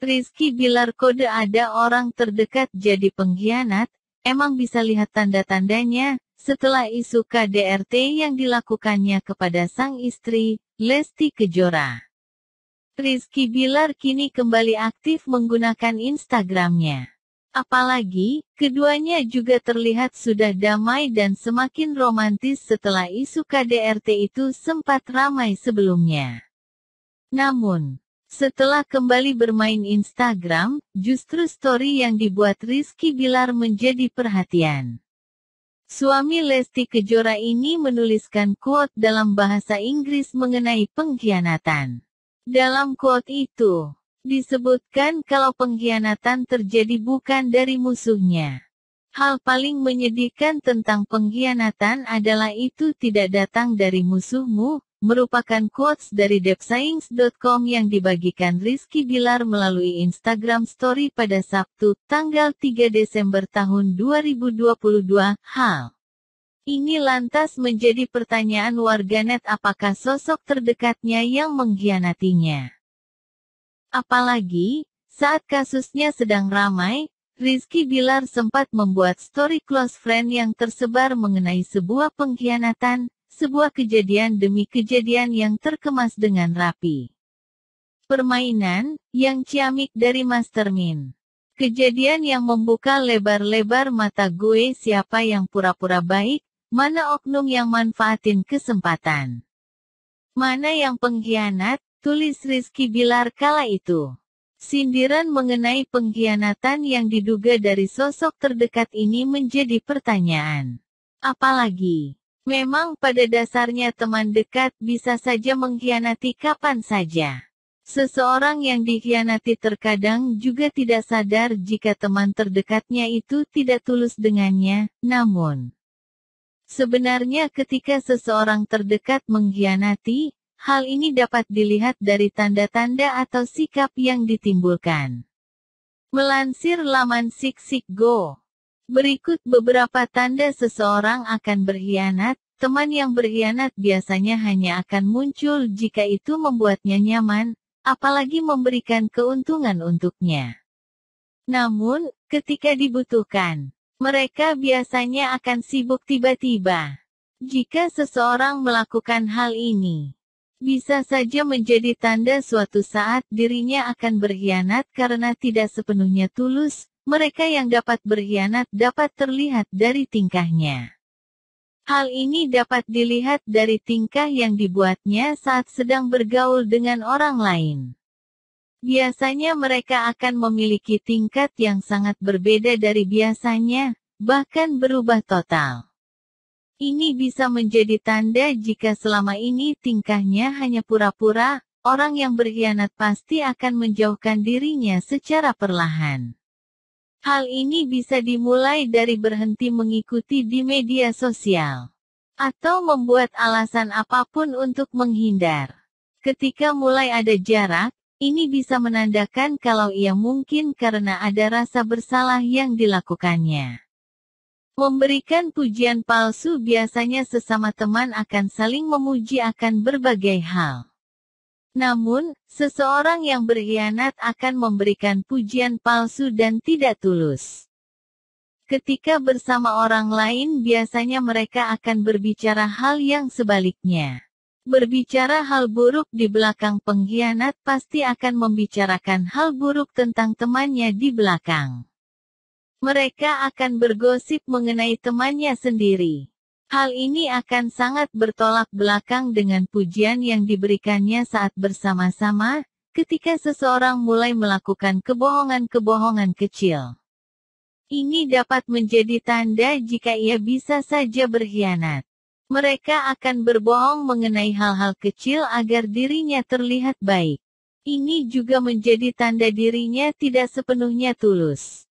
Rizky Bilar kode ada orang terdekat jadi pengkhianat, emang bisa lihat tanda-tandanya, setelah isu KDRT yang dilakukannya kepada sang istri, Lesti Kejora. Rizky Bilar kini kembali aktif menggunakan Instagramnya. Apalagi, keduanya juga terlihat sudah damai dan semakin romantis setelah isu KDRT itu sempat ramai sebelumnya. Namun, setelah kembali bermain Instagram, justru story yang dibuat Rizky Bilar menjadi perhatian. Suami Lesti Kejora ini menuliskan quote dalam bahasa Inggris mengenai pengkhianatan. Dalam quote itu, disebutkan kalau pengkhianatan terjadi bukan dari musuhnya. Hal paling menyedihkan tentang pengkhianatan adalah itu tidak datang dari musuhmu, merupakan quotes dari depsains.com yang dibagikan Rizky Bilar melalui Instagram Story pada Sabtu, tanggal 3 Desember tahun 2022. Hal ini lantas menjadi pertanyaan warganet apakah sosok terdekatnya yang mengkhianatinya. Apalagi, saat kasusnya sedang ramai, Rizky Bilar sempat membuat story close friend yang tersebar mengenai sebuah pengkhianatan, sebuah kejadian demi kejadian yang terkemas dengan rapi. Permainan, yang ciamik dari Mastermind. Kejadian yang membuka lebar-lebar mata gue siapa yang pura-pura baik, mana oknum yang manfaatin kesempatan. Mana yang pengkhianat, tulis Rizky Bilar kala itu. Sindiran mengenai pengkhianatan yang diduga dari sosok terdekat ini menjadi pertanyaan. Apalagi, Memang pada dasarnya teman dekat bisa saja mengkhianati kapan saja. Seseorang yang dikhianati terkadang juga tidak sadar jika teman terdekatnya itu tidak tulus dengannya, namun sebenarnya ketika seseorang terdekat mengkhianati, hal ini dapat dilihat dari tanda-tanda atau sikap yang ditimbulkan. Melansir laman Sik Go Berikut beberapa tanda seseorang akan berkhianat, Teman yang berkhianat biasanya hanya akan muncul jika itu membuatnya nyaman, apalagi memberikan keuntungan untuknya. Namun, ketika dibutuhkan, mereka biasanya akan sibuk tiba-tiba. Jika seseorang melakukan hal ini, bisa saja menjadi tanda suatu saat dirinya akan berkhianat karena tidak sepenuhnya tulus. Mereka yang dapat berkhianat dapat terlihat dari tingkahnya. Hal ini dapat dilihat dari tingkah yang dibuatnya saat sedang bergaul dengan orang lain. Biasanya mereka akan memiliki tingkat yang sangat berbeda dari biasanya, bahkan berubah total. Ini bisa menjadi tanda jika selama ini tingkahnya hanya pura-pura, orang yang berkhianat pasti akan menjauhkan dirinya secara perlahan. Hal ini bisa dimulai dari berhenti mengikuti di media sosial atau membuat alasan apapun untuk menghindar. Ketika mulai ada jarak, ini bisa menandakan kalau ia mungkin karena ada rasa bersalah yang dilakukannya. Memberikan pujian palsu biasanya sesama teman akan saling memuji akan berbagai hal. Namun, seseorang yang berkhianat akan memberikan pujian palsu dan tidak tulus. Ketika bersama orang lain, biasanya mereka akan berbicara hal yang sebaliknya. Berbicara hal buruk di belakang pengkhianat pasti akan membicarakan hal buruk tentang temannya di belakang. Mereka akan bergosip mengenai temannya sendiri. Hal ini akan sangat bertolak belakang dengan pujian yang diberikannya saat bersama-sama, ketika seseorang mulai melakukan kebohongan-kebohongan kecil. Ini dapat menjadi tanda jika ia bisa saja berkhianat. Mereka akan berbohong mengenai hal-hal kecil agar dirinya terlihat baik. Ini juga menjadi tanda dirinya tidak sepenuhnya tulus.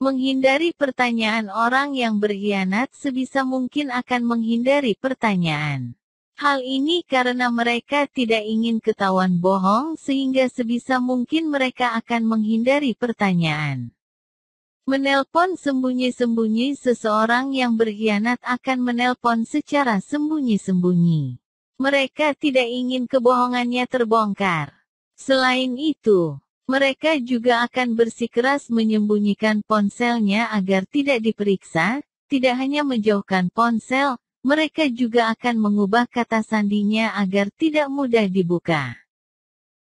Menghindari pertanyaan orang yang berkhianat sebisa mungkin akan menghindari pertanyaan. Hal ini karena mereka tidak ingin ketahuan bohong sehingga sebisa mungkin mereka akan menghindari pertanyaan. Menelpon sembunyi-sembunyi seseorang yang berkhianat akan menelpon secara sembunyi-sembunyi. Mereka tidak ingin kebohongannya terbongkar. Selain itu, mereka juga akan bersikeras menyembunyikan ponselnya agar tidak diperiksa, tidak hanya menjauhkan ponsel, mereka juga akan mengubah kata sandinya agar tidak mudah dibuka.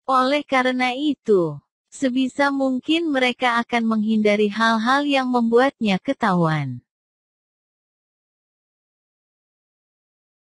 Oleh karena itu, sebisa mungkin mereka akan menghindari hal-hal yang membuatnya ketahuan.